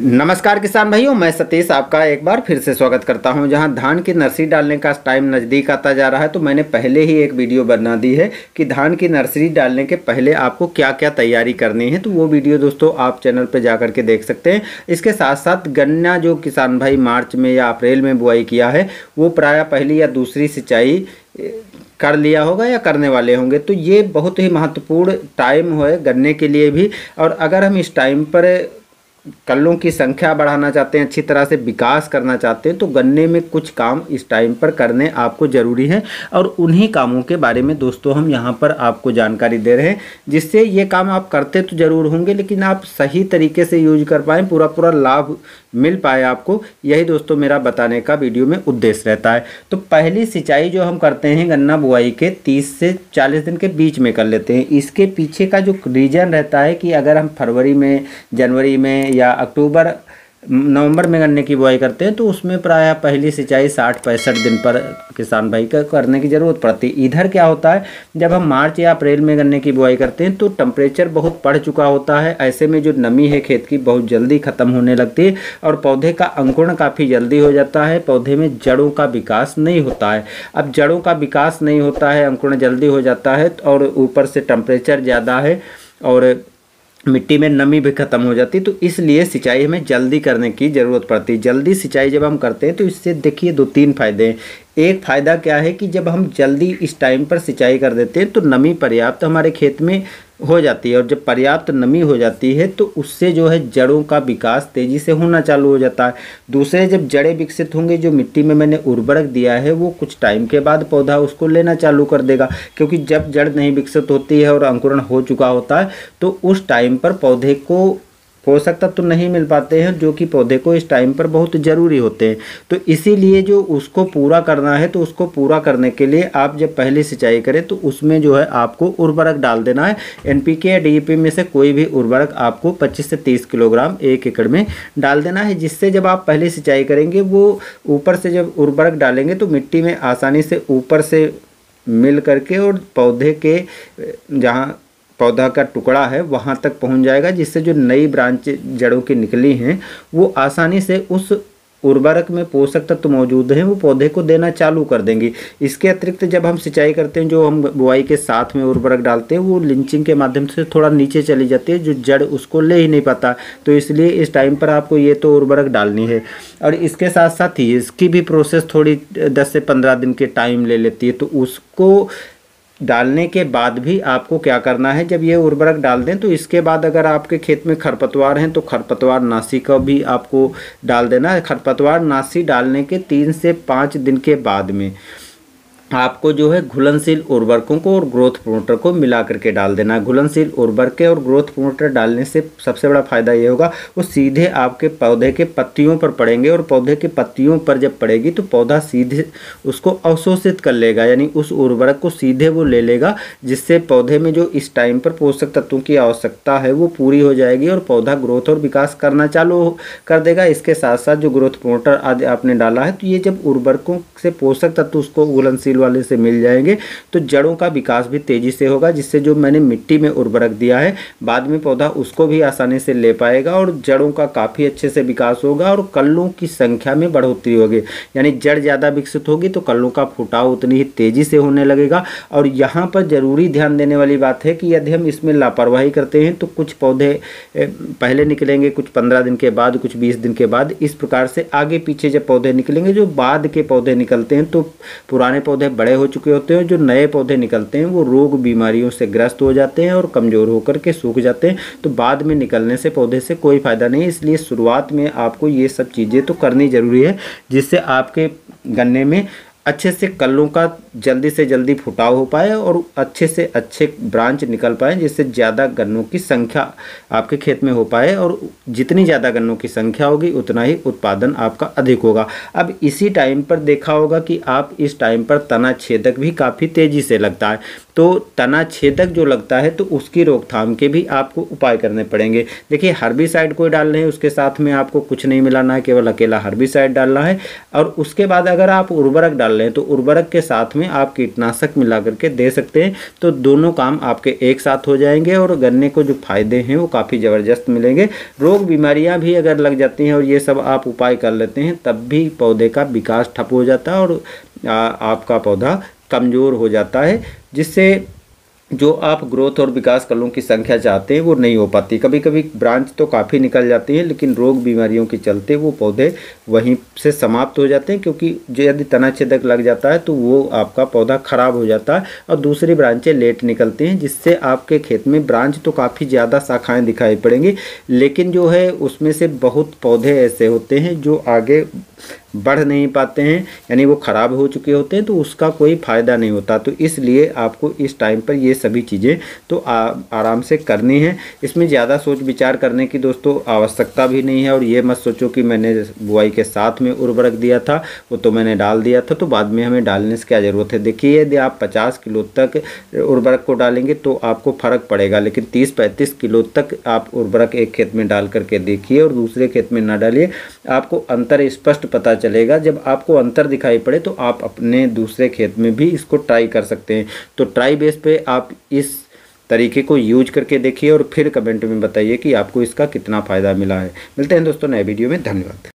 नमस्कार किसान भाइयों मैं सतीश आपका एक बार फिर से स्वागत करता हूं जहां धान की नर्सरी डालने का टाइम नज़दीक आता जा रहा है तो मैंने पहले ही एक वीडियो बना दी है कि धान की नर्सरी डालने के पहले आपको क्या क्या तैयारी करनी है तो वो वीडियो दोस्तों आप चैनल पर जा के देख सकते हैं इसके साथ साथ गन्ना जो किसान भाई मार्च में या अप्रैल में बुआई किया है वो प्रायः पहली या दूसरी सिंचाई कर लिया होगा या करने वाले होंगे तो ये बहुत ही महत्वपूर्ण टाइम है गन्ने के लिए भी और अगर हम इस टाइम पर कल्लों की संख्या बढ़ाना चाहते हैं अच्छी तरह से विकास करना चाहते हैं तो गन्ने में कुछ काम इस टाइम पर करने आपको ज़रूरी है और उन्हीं कामों के बारे में दोस्तों हम यहाँ पर आपको जानकारी दे रहे हैं जिससे ये काम आप करते तो ज़रूर होंगे लेकिन आप सही तरीके से यूज कर पाएँ पूरा पूरा लाभ मिल पाए आपको यही दोस्तों मेरा बताने का वीडियो में उद्देश्य रहता है तो पहली सिंचाई जो हम करते हैं गन्ना बुआई के 30 से 40 दिन के बीच में कर लेते हैं इसके पीछे का जो रीज़न रहता है कि अगर हम फरवरी में जनवरी में या अक्टूबर नवंबर में गन्ने की बुआई करते हैं तो उसमें प्रायः पहली सिंचाई साठ पैंसठ दिन पर किसान भाई का करने की ज़रूरत पड़ती है इधर क्या होता है जब हम मार्च या अप्रैल में गन्ने की बुआई करते हैं तो टम्परेचर बहुत बढ़ चुका होता है ऐसे में जो नमी है खेत की बहुत जल्दी ख़त्म होने लगती है और पौधे का अंकुरण काफ़ी जल्दी हो जाता है पौधे में जड़ों का विकास नहीं होता है अब जड़ों का विकास नहीं होता है अंकुरण जल्दी हो जाता है और ऊपर से टम्परेचर ज़्यादा है और मिट्टी में नमी भी खत्म हो जाती तो इसलिए सिंचाई हमें जल्दी करने की ज़रूरत पड़ती है जल्दी सिंचाई जब हम करते हैं तो इससे देखिए दो तीन फायदे हैं एक फ़ायदा क्या है कि जब हम जल्दी इस टाइम पर सिंचाई कर देते हैं तो नमी पर्याप्त हमारे खेत में हो जाती है और जब पर्याप्त नमी हो जाती है तो उससे जो है जड़ों का विकास तेज़ी से होना चालू हो जाता है दूसरे जब जड़ें विकसित होंगी जो मिट्टी में मैंने उर्वरक दिया है वो कुछ टाइम के बाद पौधा उसको लेना चालू कर देगा क्योंकि जब जड़ नहीं विकसित होती है और अंकुरण हो चुका होता है तो उस टाइम पर पौधे को पोषक तत्व तो नहीं मिल पाते हैं जो कि पौधे को इस टाइम पर बहुत ज़रूरी होते हैं तो इसीलिए जो उसको पूरा करना है तो उसको पूरा करने के लिए आप जब पहले सिंचाई करें तो उसमें जो है आपको उर्वरक डाल देना है एनपीके या डीपी e में से कोई भी उर्वरक आपको 25 से 30 किलोग्राम एक एकड़ में डाल देना है जिससे जब आप पहले सिंचाई करेंगे वो ऊपर से जब उर्वरक डालेंगे तो मिट्टी में आसानी से ऊपर से मिल करके और पौधे के जहाँ पौधा का टुकड़ा है वहाँ तक पहुँच जाएगा जिससे जो नई ब्रांच जड़ों की निकली हैं वो आसानी से उस उर्वरक में पोषक तत्व मौजूद हैं वो पौधे को देना चालू कर देंगे इसके अतिरिक्त जब हम सिंचाई करते हैं जो हम बुआई के साथ में उर्वरक डालते हैं वो लिंचिंग के माध्यम से थोड़ा नीचे चली जाती है जो जड़ उसको ले ही नहीं पाता तो इसलिए इस टाइम पर आपको ये तो उर्वरक डालनी है और इसके साथ साथ ही इसकी भी प्रोसेस थोड़ी दस से पंद्रह दिन के टाइम ले लेती है तो उसको डालने के बाद भी आपको क्या करना है जब ये उर्वरक डाल दें तो इसके बाद अगर आपके खेत में खरपतवार हैं तो खरपतवार नासी का भी आपको डाल देना है खरपतवार नासी डालने के तीन से पाँच दिन के बाद में आपको जो है घुलनशील उर्वरकों को और ग्रोथ प्रोमोटर को मिला करके डाल देना है घुलनशील उर्वरक और ग्रोथ प्रोमोटर डालने से सबसे बड़ा फायदा ये होगा वो सीधे आपके पौधे के पत्तियों पर पड़ेंगे और पौधे के पत्तियों पर जब पड़ेगी तो पौधा सीधे उसको अवशोषित कर लेगा यानी उस उर्वरक को सीधे वो ले लेगा जिससे पौधे में जो इस टाइम पर पोषक तत्वों की आवश्यकता है वो पूरी हो जाएगी और पौधा ग्रोथ और विकास करना चालू कर देगा इसके साथ साथ जो ग्रोथ प्रोमोटर आदि आपने डाला है तो ये जब उर्वरकों से पोषक तत्व उसको घुलनशील वाले से मिल जाएंगे तो जड़ों का विकास भी तेज़ी से होगा जिससे जो मैंने मिट्टी में उर्वरक दिया है बाद में पौधा उसको भी आसानी से ले पाएगा और जड़ों का काफ़ी अच्छे से विकास होगा और कल्लों की संख्या में बढ़ोतरी होगी यानी जड़ ज़्यादा विकसित होगी तो कल्लों का फुटाव उतनी ही तेज़ी से होने लगेगा और यहाँ पर ज़रूरी ध्यान देने वाली बात है कि यदि हम इसमें लापरवाही करते हैं तो कुछ पौधे पहले निकलेंगे कुछ पंद्रह दिन के बाद कुछ बीस दिन के बाद इस प्रकार से आगे पीछे जब पौधे निकलेंगे जो बाद के पौधे निकलते हैं तो पुराने पौधे पौधे बड़े हो चुके होते हैं जो नए पौधे निकलते हैं वो रोग बीमारियों से ग्रस्त हो जाते हैं और कमज़ोर होकर के सूख जाते हैं तो बाद में निकलने से पौधे से कोई फ़ायदा नहीं इसलिए शुरुआत में आपको ये सब चीज़ें तो करनी ज़रूरी है जिससे आपके गन्ने में अच्छे से कलों का जल्दी से जल्दी फुटाव हो पाए और अच्छे से अच्छे ब्रांच निकल पाए जिससे ज़्यादा गन्नों की संख्या आपके खेत में हो पाए और जितनी ज़्यादा गन्नों की संख्या होगी उतना ही उत्पादन आपका अधिक होगा अब इसी टाइम पर देखा होगा कि आप इस टाइम पर तना छेदक भी काफ़ी तेज़ी से लगता है तो तना छेदक जो लगता है तो उसकी रोकथाम के भी आपको उपाय करने पड़ेंगे देखिए हर्बिसाइड कोई डाल रहे उसके साथ में आपको कुछ नहीं मिलाना है केवल अकेला हर्बिसाइड डालना है और उसके बाद अगर आप उर्वरक डाल रहे हैं तो उर्वरक के साथ में आप कीटनाशक मिला करके दे सकते हैं तो दोनों काम आपके एक साथ हो जाएंगे और गन्ने को जो फायदे हैं वो काफ़ी ज़बरदस्त मिलेंगे रोग बीमारियाँ भी अगर लग जाती हैं और ये सब आप उपाय कर लेते हैं तब भी पौधे का विकास ठप हो जाता है और आ, आपका पौधा कमज़ोर हो जाता है जिससे जो आप ग्रोथ और विकास कलों की संख्या चाहते हैं वो नहीं हो पाती कभी कभी ब्रांच तो काफ़ी निकल जाती है लेकिन रोग बीमारियों के चलते वो पौधे वहीं से समाप्त हो जाते हैं क्योंकि जो यदि तना छेदक लग जाता है तो वो आपका पौधा ख़राब हो जाता है और दूसरी ब्रांचें लेट निकलती हैं जिससे आपके खेत में ब्रांच तो काफ़ी ज़्यादा शाखाएँ दिखाई पड़ेंगी लेकिन जो है उसमें से बहुत पौधे ऐसे होते हैं जो आगे बढ़ नहीं पाते हैं यानी वो ख़राब हो चुके होते हैं तो उसका कोई फ़ायदा नहीं होता तो इसलिए आपको इस टाइम पर ये सभी चीज़ें तो आ, आराम से करनी है इसमें ज़्यादा सोच विचार करने की दोस्तों आवश्यकता भी नहीं है और ये मत सोचो कि मैंने बुआई के साथ में उर्वरक दिया था वो तो मैंने डाल दिया था तो बाद में हमें डालने से क्या ज़रूरत है देखिए यदि आप पचास किलो तक उर्वरक को डालेंगे तो आपको फ़र्क पड़ेगा लेकिन तीस पैंतीस किलो तक आप उर्वरक एक खेत में डाल करके देखिए और दूसरे खेत में ना डालिए आपको अंतर स्पष्ट पता चलेगा जब आपको अंतर दिखाई पड़े तो आप अपने दूसरे खेत में भी इसको ट्राई कर सकते हैं तो ट्राई बेस पे आप इस तरीके को यूज करके देखिए और फिर कमेंट में बताइए कि आपको इसका कितना फ़ायदा मिला है मिलते हैं दोस्तों नए वीडियो में धन्यवाद